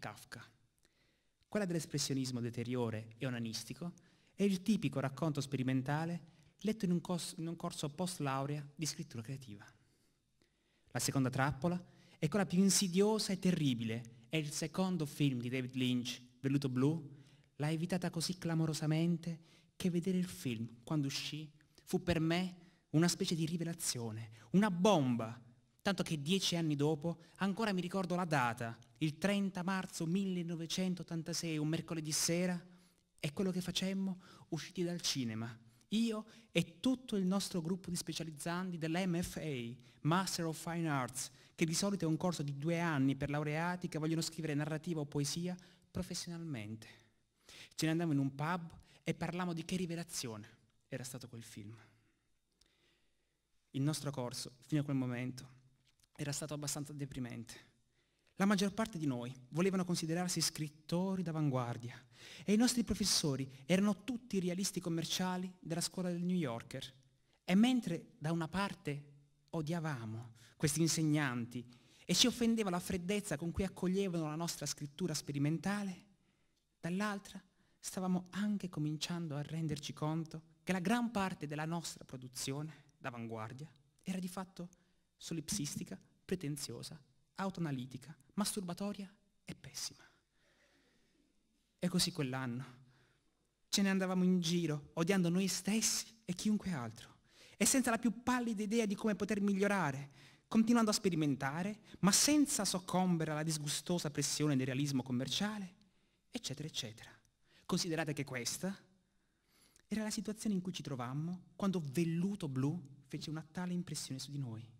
Kafka. Quella dell'espressionismo deteriore e onanistico è il tipico racconto sperimentale letto in un, cos- in un corso post laurea di scrittura creativa. La seconda trappola è quella più insidiosa e terribile, è il secondo film di David Lynch, Velluto Blu, l'ha evitata così clamorosamente che vedere il film, quando uscì, fu per me una specie di rivelazione, una bomba tanto che dieci anni dopo ancora mi ricordo la data, il 30 marzo 1986, un mercoledì sera, è quello che facemmo usciti dal cinema, io e tutto il nostro gruppo di specializzanti dell'MFA, Master of Fine Arts, che di solito è un corso di due anni per laureati che vogliono scrivere narrativa o poesia professionalmente. Ce ne andavamo in un pub e parlavamo di che rivelazione era stato quel film. Il nostro corso, fino a quel momento, era stato abbastanza deprimente. La maggior parte di noi volevano considerarsi scrittori d'avanguardia e i nostri professori erano tutti realisti commerciali della scuola del New Yorker. E mentre da una parte odiavamo questi insegnanti e ci offendeva la freddezza con cui accoglievano la nostra scrittura sperimentale, dall'altra stavamo anche cominciando a renderci conto che la gran parte della nostra produzione d'avanguardia era di fatto solipsistica pretenziosa, autoanalitica, masturbatoria e pessima. E così quell'anno ce ne andavamo in giro, odiando noi stessi e chiunque altro, e senza la più pallida idea di come poter migliorare, continuando a sperimentare, ma senza soccombere alla disgustosa pressione del realismo commerciale, eccetera, eccetera. Considerate che questa era la situazione in cui ci trovammo quando Velluto Blu fece una tale impressione su di noi.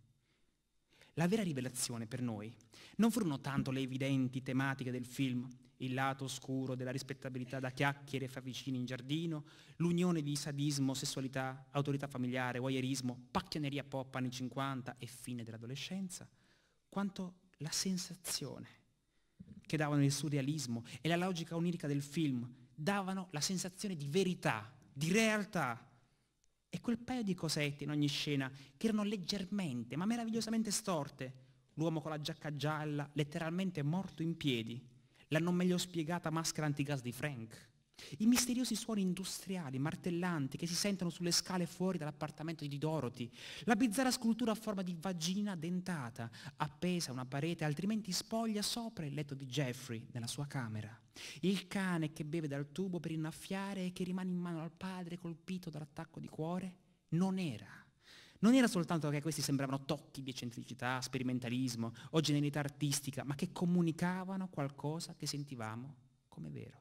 La vera rivelazione per noi non furono tanto le evidenti tematiche del film, il lato oscuro della rispettabilità da chiacchiere fra vicini in giardino, l'unione di sadismo, sessualità, autorità familiare, voyeurismo, pacchianeria pop anni 50 e fine dell'adolescenza, quanto la sensazione che davano il surrealismo e la logica onirica del film, davano la sensazione di verità, di realtà e quel paio di cosette in ogni scena, che erano leggermente, ma meravigliosamente storte, l'uomo con la giacca gialla, letteralmente morto in piedi, la non meglio spiegata maschera antigas di Frank, i misteriosi suoni industriali, martellanti, che si sentono sulle scale fuori dall'appartamento di Dorothy, la bizzarra scultura a forma di vagina dentata, appesa a una parete altrimenti spoglia sopra il letto di Jeffrey nella sua camera, il cane che beve dal tubo per innaffiare e che rimane in mano al padre colpito dall'attacco di cuore, non era. Non era soltanto che questi sembravano tocchi di eccentricità, sperimentalismo o genialità artistica, ma che comunicavano qualcosa che sentivamo come vero.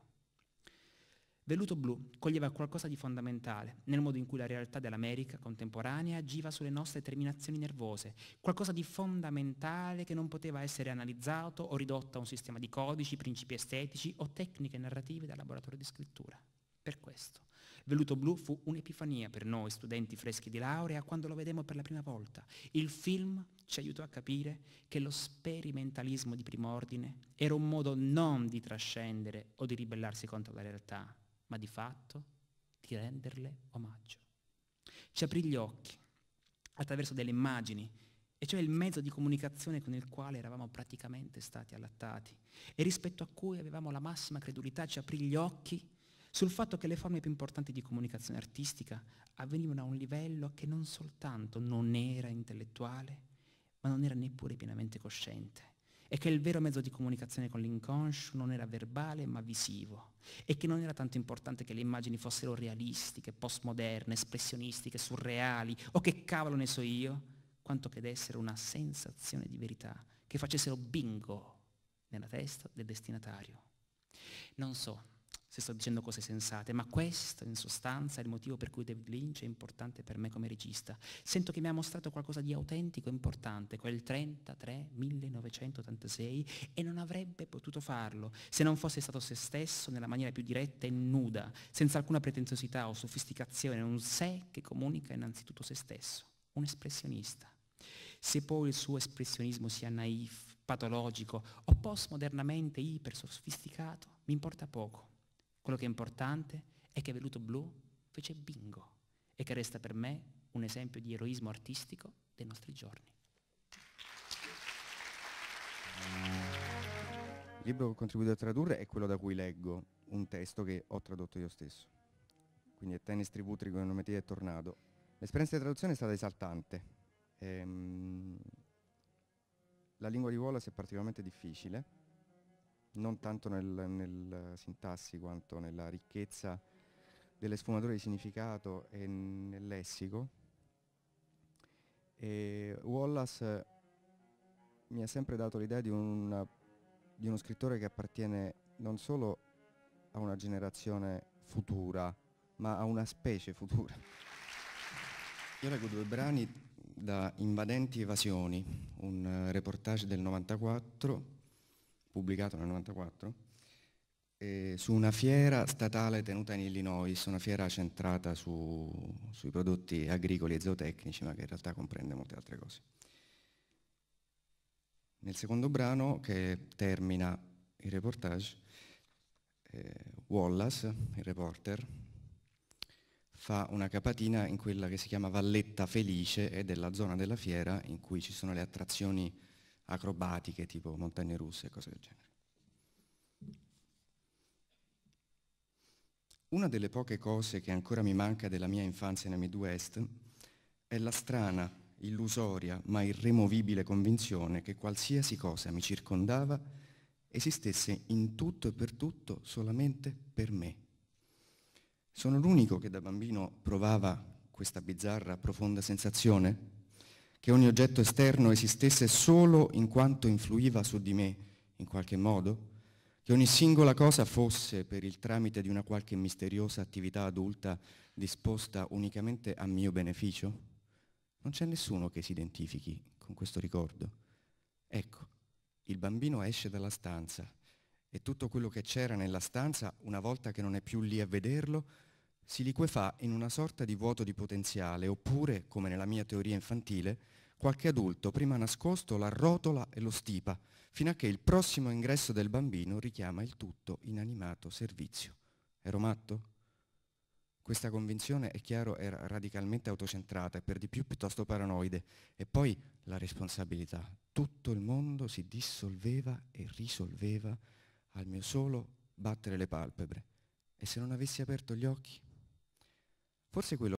Velluto blu coglieva qualcosa di fondamentale nel modo in cui la realtà dell'America contemporanea agiva sulle nostre terminazioni nervose, qualcosa di fondamentale che non poteva essere analizzato o ridotto a un sistema di codici, principi estetici o tecniche narrative da laboratorio di scrittura. Per questo, Velluto blu fu un'epifania per noi studenti freschi di laurea quando lo vedemmo per la prima volta. Il film ci aiutò a capire che lo sperimentalismo di prim'ordine era un modo non di trascendere o di ribellarsi contro la realtà, ma di fatto di renderle omaggio. Ci aprì gli occhi attraverso delle immagini, e cioè il mezzo di comunicazione con il quale eravamo praticamente stati allattati e rispetto a cui avevamo la massima credulità, ci aprì gli occhi sul fatto che le forme più importanti di comunicazione artistica avvenivano a un livello che non soltanto non era intellettuale, ma non era neppure pienamente cosciente e che il vero mezzo di comunicazione con l'inconscio non era verbale ma visivo e che non era tanto importante che le immagini fossero realistiche, postmoderne, espressionistiche, surreali o che cavolo ne so io, quanto che dessero una sensazione di verità, che facessero bingo nella testa del destinatario. Non so, se sto dicendo cose sensate, ma questo in sostanza è il motivo per cui David Lynch è importante per me come regista. Sento che mi ha mostrato qualcosa di autentico, e importante, quel 33 1986 e non avrebbe potuto farlo se non fosse stato se stesso nella maniera più diretta e nuda, senza alcuna pretenziosità o sofisticazione, un sé che comunica innanzitutto se stesso, un espressionista. Se poi il suo espressionismo sia naif, patologico o postmodernamente ipersofisticato, mi importa poco. Quello che è importante è che Velluto Blu fece bingo e che resta per me un esempio di eroismo artistico dei nostri giorni. Il libro che ho contribuito a tradurre è quello da cui leggo, un testo che ho tradotto io stesso. Quindi è Tennis Tributri con Nometia e Tornado. L'esperienza di traduzione è stata esaltante. Ehm, la lingua di Wallace è particolarmente difficile, non tanto nel, nel sintassi quanto nella ricchezza delle sfumature di significato e nel lessico. E Wallace mi ha sempre dato l'idea di, una, di uno scrittore che appartiene non solo a una generazione futura, ma a una specie futura. Io leggo due brani da Invadenti Evasioni, un eh, reportage del 94 pubblicato nel 1994, eh, su una fiera statale tenuta in Illinois, una fiera centrata su, sui prodotti agricoli e zootecnici, ma che in realtà comprende molte altre cose. Nel secondo brano, che termina il reportage, eh, Wallace, il reporter, fa una capatina in quella che si chiama Valletta Felice ed è la zona della fiera in cui ci sono le attrazioni acrobatiche tipo montagne russe e cose del genere. Una delle poche cose che ancora mi manca della mia infanzia nel Midwest è la strana, illusoria ma irremovibile convinzione che qualsiasi cosa mi circondava esistesse in tutto e per tutto solamente per me. Sono l'unico che da bambino provava questa bizzarra, profonda sensazione? che ogni oggetto esterno esistesse solo in quanto influiva su di me, in qualche modo? Che ogni singola cosa fosse, per il tramite di una qualche misteriosa attività adulta, disposta unicamente a mio beneficio? Non c'è nessuno che si identifichi con questo ricordo. Ecco, il bambino esce dalla stanza e tutto quello che c'era nella stanza, una volta che non è più lì a vederlo, si liquefà in una sorta di vuoto di potenziale oppure, come nella mia teoria infantile, qualche adulto prima nascosto la rotola e lo stipa, fino a che il prossimo ingresso del bambino richiama il tutto inanimato servizio. Ero matto? Questa convinzione, è chiaro, era radicalmente autocentrata e per di più piuttosto paranoide. E poi la responsabilità. Tutto il mondo si dissolveva e risolveva al mio solo battere le palpebre. E se non avessi aperto gli occhi? Forse quello